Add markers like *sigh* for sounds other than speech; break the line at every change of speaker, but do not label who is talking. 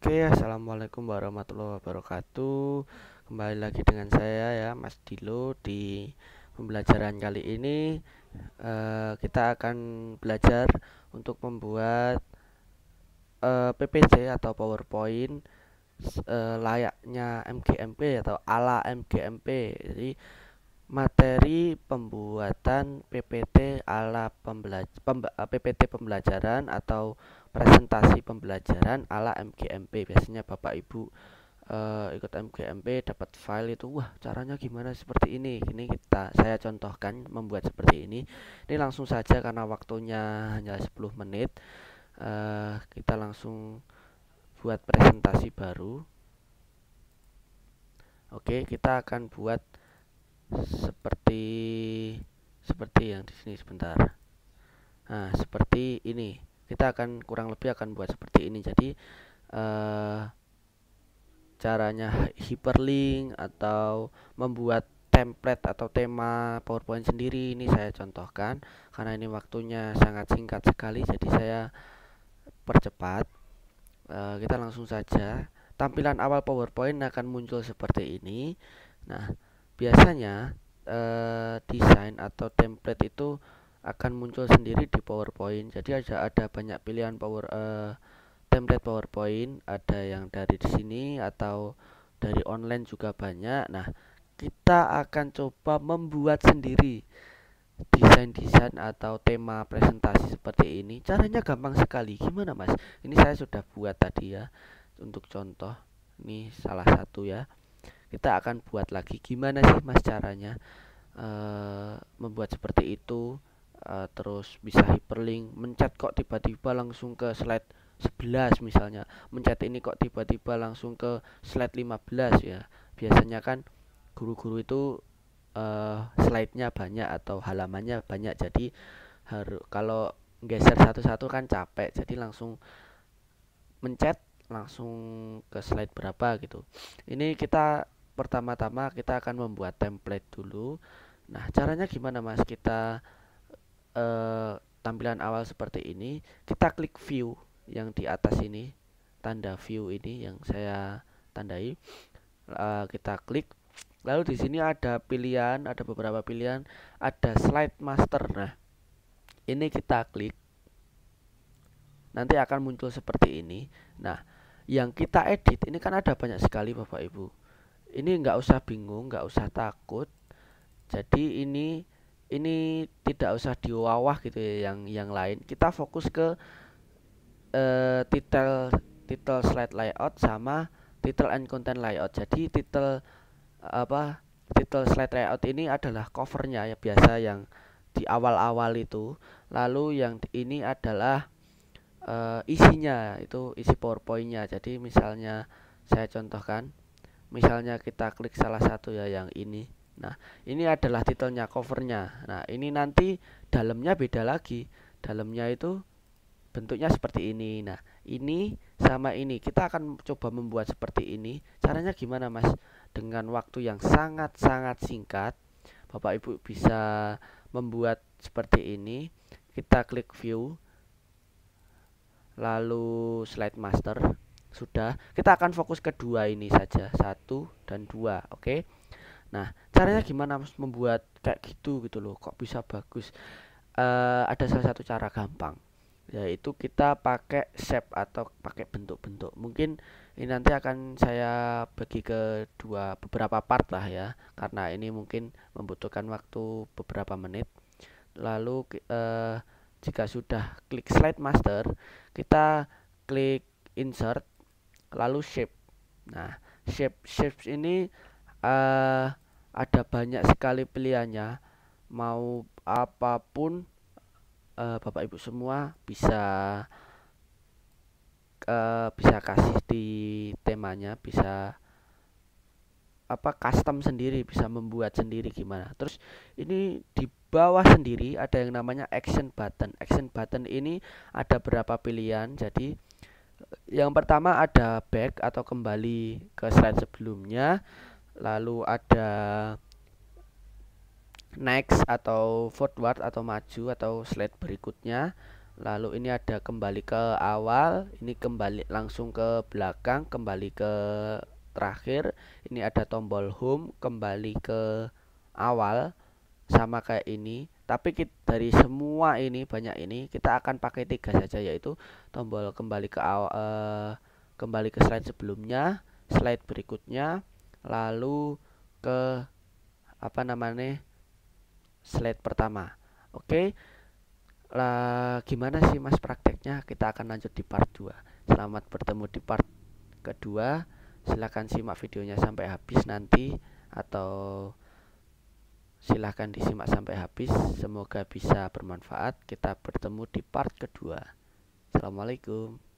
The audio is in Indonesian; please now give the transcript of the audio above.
Oke, assalamualaikum warahmatullahi wabarakatuh. Kembali lagi dengan saya ya, Mas Dilo di pembelajaran kali ini eh, kita akan belajar untuk membuat eh, PPC atau PowerPoint eh, layaknya MGMP atau ala MGMP. Jadi materi pembuatan PPT ala pembelajar, PPT eh, pembelajaran atau presentasi pembelajaran ala MGMP biasanya Bapak Ibu uh, ikut MGMP dapat file itu wah caranya gimana seperti ini ini kita saya contohkan membuat seperti ini ini langsung saja karena waktunya hanya 10 menit uh, kita langsung buat presentasi baru Oke kita akan buat seperti seperti yang di sini sebentar nah seperti ini kita akan kurang lebih akan buat seperti ini jadi eh, caranya *laughs* hyperlink atau membuat template atau tema PowerPoint sendiri ini saya contohkan karena ini waktunya sangat singkat sekali jadi saya percepat eh, kita langsung saja tampilan awal PowerPoint akan muncul seperti ini nah biasanya eh, desain atau template itu akan muncul sendiri di PowerPoint. Jadi ada ada banyak pilihan power e, template PowerPoint, ada yang dari sini atau dari online juga banyak. Nah, kita akan coba membuat sendiri desain-desain atau tema presentasi seperti ini. Caranya gampang sekali. Gimana, Mas? Ini saya sudah buat tadi ya untuk contoh. Ini salah satu ya kita akan buat lagi gimana sih mas caranya uh, membuat seperti itu uh, terus bisa hyperlink mencet kok tiba-tiba langsung ke slide 11 misalnya mencet ini kok tiba-tiba langsung ke slide 15 ya biasanya kan guru-guru itu uh, slide-nya banyak atau halamannya banyak jadi harus kalau geser satu-satu kan capek jadi langsung mencet langsung ke slide berapa gitu ini kita pertama-tama kita akan membuat template dulu nah caranya gimana mas kita eh, tampilan awal seperti ini kita klik view yang di atas ini tanda view ini yang saya tandai eh, kita klik lalu di sini ada pilihan ada beberapa pilihan ada slide master nah ini kita klik nanti akan muncul seperti ini nah yang kita edit ini kan ada banyak sekali bapak ibu ini nggak usah bingung nggak usah takut jadi ini ini tidak usah diwawah gitu ya yang yang lain kita fokus ke uh, eh, title title slide layout sama title and content layout jadi title apa title slide layout ini adalah covernya ya biasa yang di awal-awal itu lalu yang ini adalah uh, isinya itu isi powerpointnya jadi misalnya saya contohkan misalnya kita klik salah satu ya yang ini nah ini adalah titelnya covernya nah ini nanti dalamnya beda lagi dalamnya itu bentuknya seperti ini nah ini sama ini kita akan coba membuat seperti ini caranya gimana mas dengan waktu yang sangat-sangat singkat bapak ibu bisa membuat seperti ini kita klik view lalu slide master sudah kita akan fokus kedua ini saja satu dan dua oke okay? nah caranya gimana membuat kayak gitu gitu loh kok bisa bagus uh, ada salah satu cara gampang yaitu kita pakai shape atau pakai bentuk-bentuk mungkin ini nanti akan saya bagi ke dua beberapa part lah ya karena ini mungkin membutuhkan waktu beberapa menit lalu uh, jika sudah klik slide master kita klik insert lalu shape nah shape shapes ini uh, ada banyak sekali pilihannya mau apapun uh, bapak ibu semua bisa uh, bisa kasih di temanya bisa apa custom sendiri bisa membuat sendiri gimana terus ini di bawah sendiri ada yang namanya action button action button ini ada berapa pilihan jadi yang pertama ada back atau kembali ke slide sebelumnya lalu ada next atau forward atau maju atau slide berikutnya lalu ini ada kembali ke awal ini kembali langsung ke belakang kembali ke terakhir ini ada tombol home kembali ke awal sama kayak ini tapi kita, dari semua ini banyak ini kita akan pakai tiga saja yaitu tombol kembali ke awal eh, kembali ke slide sebelumnya slide berikutnya lalu ke apa namanya slide pertama oke okay? lah gimana sih mas prakteknya kita akan lanjut di part 2 selamat bertemu di part kedua silahkan simak videonya sampai habis nanti atau Silahkan disimak sampai habis, semoga bisa bermanfaat. Kita bertemu di part kedua. Assalamualaikum.